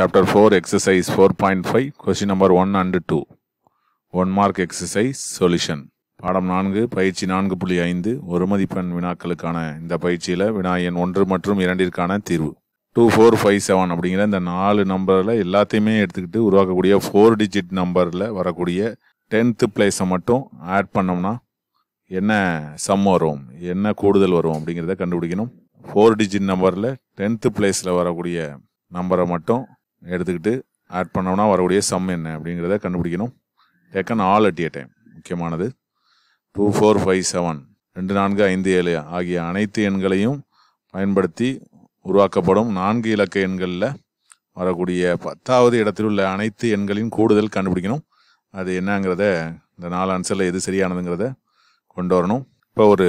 chapter four exercise four point five question number one and two one mark exercise solution பாடம் நான்கு பயிற்சி நான்கு புள்ளி ஐந்து ஒரு மதிப்பெண் வினாக்களுக்கான இந்த பயிற்சியில் வினா எண் ஒன்று மற்றும் இரண்டிற்கான தீர்வு டூ ஃபோர் ஃபைவ் செவன் அப்படிங்கிற இந்த நாலு நம்பரில் எல்லாத்தையுமே எடுத்துக்கிட்டு உருவாக்கக்கூடிய ஃபோர் டிஜிட் நம்பரில் வரக்கூடிய டென்த்து பிளேஸை மட்டும் ஆட் பண்ணோம்னா என்ன சம் வரும் என்ன கூடுதல் வரும் அப்படிங்கிறத கண்டுபிடிக்கணும் ஃபோர் டிஜிட் நம்பரில் டென்த்து பிளேஸில் வரக்கூடிய நம்பரை மட்டும் எடுத்துக்கிட்டு ஆட் பண்ணோம்னா வரக்கூடிய சம் என்ன அப்படிங்கிறத கண்டுபிடிக்கணும் taken all at a time முக்கியமானது டூ ஃபோர் ஃபைவ் செவன் ரெண்டு நான்கு ஐந்து ஏழு ஆகிய அனைத்து எண்களையும் பயன்படுத்தி உருவாக்கப்படும் நான்கு இலக்க எண்களில் வரக்கூடிய பத்தாவது இடத்தில் உள்ள அனைத்து எண்களின் கூடுதல் கண்டுபிடிக்கணும் அது என்னங்கிறத இந்த நாலு ஆன்சரில் எது சரியானதுங்கிறத கொண்டு வரணும் இப்போ ஒரு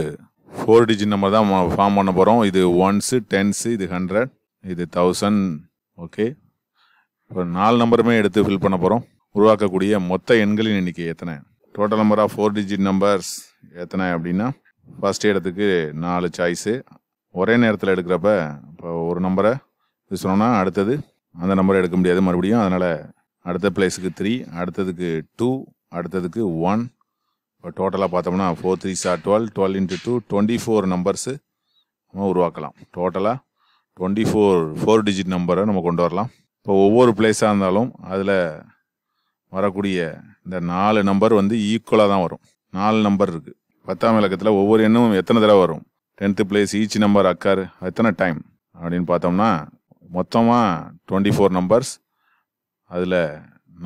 ஃபோர் டிஜிட் நம்பர் தான் ஃபார்ம் பண்ண போகிறோம் இது ஒன்ஸு டென்ஸு இது ஹண்ட்ரட் இது தௌசண்ட் ஓகே இப்போ நாலு நம்பருமே எடுத்து ஃபில் பண்ண போகிறோம் உருவாக்கக்கூடிய மொத்த எண்களின் எண்ணிக்கை எத்தனை total number of four digit numbers எத்தனை அப்படின்னா ஃபஸ்ட் இடத்துக்கு நாலு சாய்ஸு ஒரே நேரத்தில் எடுக்கிறப்ப இப்போ ஒரு நம்பரை சொன்னோன்னா அடுத்தது அந்த நம்பரை எடுக்க முடியாது மறுபடியும் அதனால் அடுத்த பிளேஸுக்கு த்ரீ அடுத்ததுக்கு டூ அடுத்ததுக்கு ஒன் இப்போ டோட்டலாக பார்த்தோம்னா ஃபோர் த்ரீ சார் twelve twelve into two twenty four நம்பர்ஸு நம்ம உருவாக்கலாம் டோட்டலாக டுவெண்ட்டி ஃபோர் ஃபோர் டிஜிட் நம்பரை நம்ம கொண்டு வரலாம் இப்போ ஒவ்வொரு பிளேஸாக இருந்தாலும் அதில் வரக்கூடிய இந்த நாலு நம்பர் வந்து ஈக்குவலாக தான் வரும் நாலு நம்பர் இருக்குது பத்தாம் இலக்கத்தில் ஒவ்வொரு எண்ணும் எத்தனை தடவை வரும் tenth place each number occur எத்தனை டைம் அப்படின்னு பார்த்தோம்னா மொத்தமாக டுவெண்ட்டி ஃபோர் நம்பர்ஸ் அதில்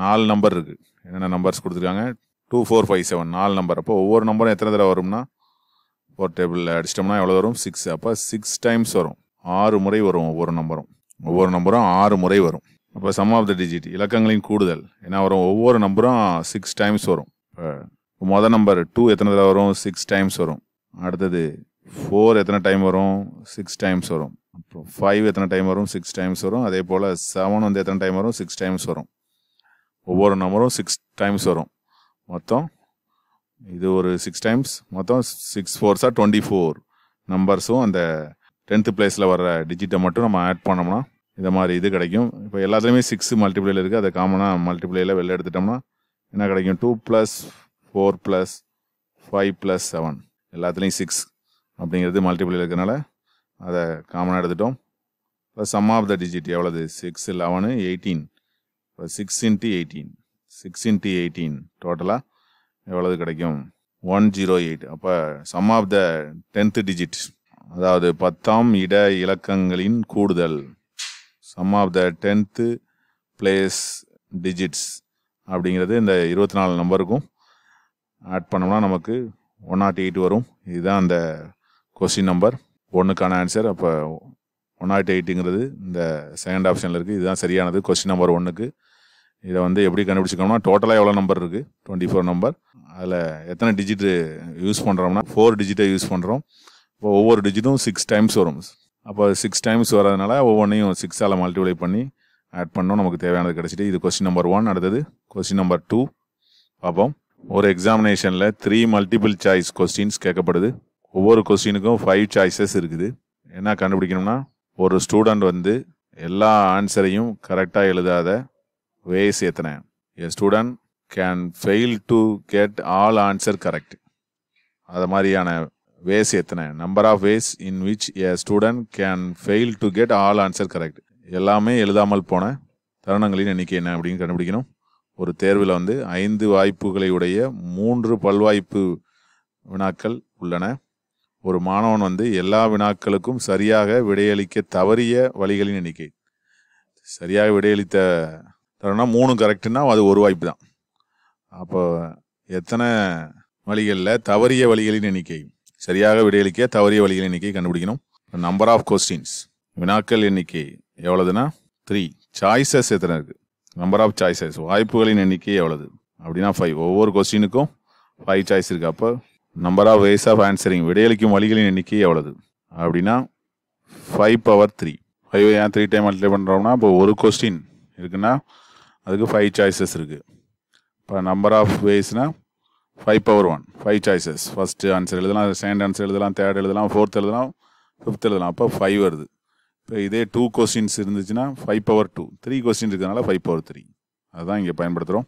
நாலு நம்பர் இருக்குது என்னென்ன நம்பர்ஸ் கொடுத்துருக்காங்க டூ ஃபோர் ஃபைவ் செவன் நாலு நம்பர் அப்போ ஒவ்வொரு நம்பரும் எத்தனை தடவை வரும்னா ஃபோர் டேபிளில் அடிச்சிட்டோம்னா எவ்வளோ வரும் சிக்ஸ் அப்போ சிக்ஸ் டைம்ஸ் வரும் ஆறு முறை வரும் ஒவ்வொரு நம்பரும் ஒவ்வொரு நம்பரும் ஆறு முறை வரும் அப்போ சம் ஆஃப் த டிஜிட் இலக்கங்களின் கூடுதல் ஏன்னா வரும் ஒவ்வொரு நம்பரும் சிக்ஸ் டைம்ஸ் வரும் இப்போ மொதல் நம்பர் டூ எத்தனை தடவை வரும் சிக்ஸ் டைம்ஸ் வரும் அடுத்தது ஃபோர் எத்தனை டைம் வரும் சிக்ஸ் டைம்ஸ் வரும் அப்புறம் ஃபைவ் எத்தனை டைம் வரும் சிக்ஸ் டைம்ஸ் வரும் அதே போல் செவன் வந்து எத்தனை டைம் வரும் சிக்ஸ் டைம்ஸ் வரும் ஒவ்வொரு நம்பரும் சிக்ஸ் டைம்ஸ் வரும் மொத்தம் இது ஒரு சிக்ஸ் டைம்ஸ் மொத்தம் சிக்ஸ் ஃபோர்ஸாக டுவெண்ட்டி ஃபோர் நம்பர்ஸும் அந்த டென்த்து பிளேஸில் வர டிஜிட்டை மட்டும் நம்ம ஆட் பண்ணோம்னா இந்த மாதிரி இது கிடைக்கும் இப்போ எல்லாத்துலேயுமே சிக்ஸ் மல்டிப்ளேயில் இருக்குது அதை காமனாக மல்டிப்ளேயில் வெளில எடுத்துட்டோம்னா என்ன கிடைக்கும் two plus four plus five plus seven எல்லாத்துலேயும் சிக்ஸ் அப்படிங்கிறது மல்டிப்ளையில் இருக்கிறனால அதை காமனாக எடுத்துட்டோம் இப்போ சம் ஆஃப் த டிஜிட் எவ்வளோது சிக்ஸ் லெவனு எயிட்டீன் இப்போ six into eighteen six into eighteen டோட்டலாக எவ்வளவு கிடைக்கும் ஒன் ஜீரோ எயிட் அப்போ sum of the tenth digit அதாவது பத்தாம் இட இலக்கங்களின் கூடுதல் sum of the tenth place digits அப்படிங்கிறது இந்த இருபத்தி நாலு நம்பருக்கும் ஆட் பண்ணோம்னா நமக்கு ஒன் நாட் எயிட் வரும் இதுதான் அந்த கொஸ்டின் நம்பர் ஒன்றுக்கான ஆன்சர் அப்போ ஒன் நாட் எயிட்டுங்கிறது இந்த செகண்ட் ஆப்ஷனில் இருக்குது இதுதான் சரியானது கொஸ்டின் நம்பர் ஒன்றுக்கு இதை வந்து எப்படி கண்டுபிடிச்சிக்கோம்னா டோட்டலாக எவ்வளோ நம்பர் இருக்குது டுவெண்ட்டி ஃபோர் நம்பர் அதில் எத்தனை டிஜிட்டு யூஸ் பண்ணுறோம்னா ஃபோர் டிஜிட்டை யூஸ் பண்ணுறோம் இப்போ ஒவ்வொரு டிஜிட்டும் சிக்ஸ் டைம்ஸ் வரும் அப்போ சிக்ஸ் டைம்ஸ் வரதுனால ஒவ்வொன்றையும் சிக்ஸால் மல்டிப்ளை பண்ணி ஆட் பண்ணோம் நமக்கு தேவையானது கிடச்சிட்டு இது கொஸ்டின் நம்பர் ஒன் அடுத்தது கொஸ்டின் நம்பர் டூ பார்ப்போம் ஒரு எக்ஸாமினேஷனில் த்ரீ மல்டிபிள் சாய்ஸ் கொஸ்டின்ஸ் கேட்கப்படுது ஒவ்வொரு கொஸ்டினுக்கும் ஃபைவ் சாய்ஸஸ் இருக்குது என்ன கண்டுபிடிக்கணும்னா ஒரு ஸ்டூடெண்ட் வந்து எல்லா ஆன்சரையும் கரெக்டாக எழுதாத வேஸ் எத்தனை an student can fail to get all answer correct அது மாதிரியான வேஸ் எத்தனை number of ways in which a student can fail to get all answer correct எல்லாமே எழுதாமல் போன தருணங்களின் எண்ணிக்கை என்ன அப்படின்னு கண்டுபிடிக்கணும் ஒரு தேர்வில் வந்து ஐந்து வாய்ப்புகளை உடைய மூன்று பல்வாய்ப்பு வினாக்கள் உள்ளன ஒரு மாணவன் வந்து எல்லா வினாக்களுக்கும் சரியாக விடையளிக்க தவறிய வழிகளின் எண்ணிக்கை சரியாக விடையளித்த தருணம் மூணு கரெக்டுன்னா அது ஒரு வாய்ப்பு தான் அப்போ எத்தனை வழிகளில் தவறிய வழிகளின் எண்ணிக்கை சரியாக விடையளிக்க தவறிய வழிகள் எண்ணிக்கை கண்டுபிடிக்கணும் நம்பர் ஆஃப் கொஸ்டின்ஸ் வினாக்கள் எண்ணிக்கை எவ்வளவுதுன்னா த்ரீ சாய்ஸஸ் எத்தனை இருக்குது நம்பர் ஆஃப் சாய்ஸஸ் வாய்ப்புகளின் எண்ணிக்கை எவ்வளவு அப்படின்னா ஃபைவ் ஒவ்வொரு கொஸ்டினுக்கும் ஃபைவ் சாய்ஸ் இருக்குது அப்போ number of ways of answering விடையளிக்கும் வழிகளின் எண்ணிக்கை எவ்வளவு அப்படின்னா ஃபைவ் பவர் த்ரீ ஃபைவ் ஏன் த்ரீ டைம் அட்லே பண்ணுறோம்னா இப்போ ஒரு கொஸ்டின் இருக்குன்னா அதுக்கு ஃபைவ் சாய்ஸஸ் இருக்குது இப்போ நம்பர் ஆஃப் வேஸ்னால் five power one five choices first answer எழுதலாம் செகண்ட் ஆன்சர் எழுதலாம் தேர்ட் எழுதலாம் ஃபோர்த் எழுதலாம் ஃபிஃப்த் எழுதலாம் அப்போ ஃபைவ் வருது இப்போ இதே டூ கொஸ்டின்ஸ் இருந்துச்சுன்னா five power two three question இருக்கிறதுனால ஃபைவ் பவர் த்ரீ அதுதான் இங்கே பயன்படுத்துகிறோம்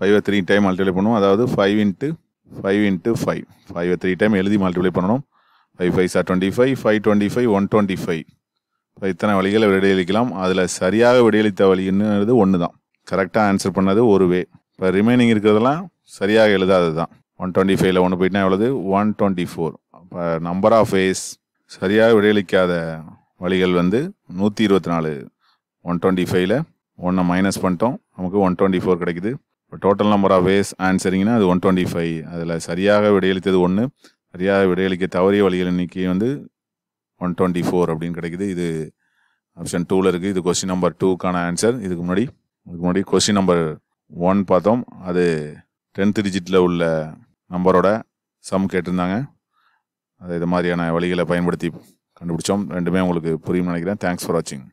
ஃபைவை த்ரீ டைம் மல்டிப்ளை பண்ணுவோம் அதாவது five into five into five ஃபைவை த்ரீ டைம் எழுதி மல்டிப்ளை பண்ணணும் ஃபைவ் ஃபைவ் சார் twenty five five twenty five one twenty five இப்போ இத்தனை வழிகளை விடையளிக்கலாம் அதில் சரியாக விடையளித்த வழிங்கிறது ஒன்று தான் கரெக்டாக ஆன்சர் பண்ணது ஒரு வே இப்போ ரிமைனிங் இருக்கிறதெல்லாம் சரியாக எழுதாது தான் ஒன் டுவெண்ட்டி ஃபைவ்ல ஒன்று போயிட்டுனா எவ்வளவு ஒன் டுவெண்ட்டி ஃபோர் இப்போ நம்பர் ஆஃப் வேஸ் சரியாக விடையளிக்காத வழிகள் வந்து நூற்றி இருபத்தி நாலு ஒன் டுவெண்ட்டி ஃபைவ்ல ஒன்றை மைனஸ் பண்ணிட்டோம் நமக்கு ஒன் டுவெண்ட்டி ஃபோர் கிடைக்குது இப்போ டோட்டல் நம்பர் ஆஃப் வேஸ் ஆன்சரிங்னா அது ஒன் டுவெண்ட்டி ஃபைவ் அதில் சரியாக விடையளித்தது ஒன்று சரியாக விடையளிக்க தவறிய வழிகள் எண்ணிக்கை வந்து ஒன் டுவெண்ட்டி ஃபோர் அப்படின்னு கிடைக்குது இது ஆப்ஷன் டூவில் இருக்குது இது கொஸ்டின் நம்பர் டூக்கான ஆன்சர் இதுக்கு முன்னாடி இதுக்கு முன்னாடி கொஸ்டின் நம்பர் ஒன் பார்த்தோம் அது டென்த் டிஜிட்டில் உள்ள நம்பரோட சம் கேட்டிருந்தாங்க அதை இது மாதிரியான வழிகளை பயன்படுத்தி கண்டுபிடிச்சோம் ரெண்டுமே உங்களுக்கு புரியும் நினைக்கிறேன் தேங்க்ஸ் ஃபார் வாட்சிங்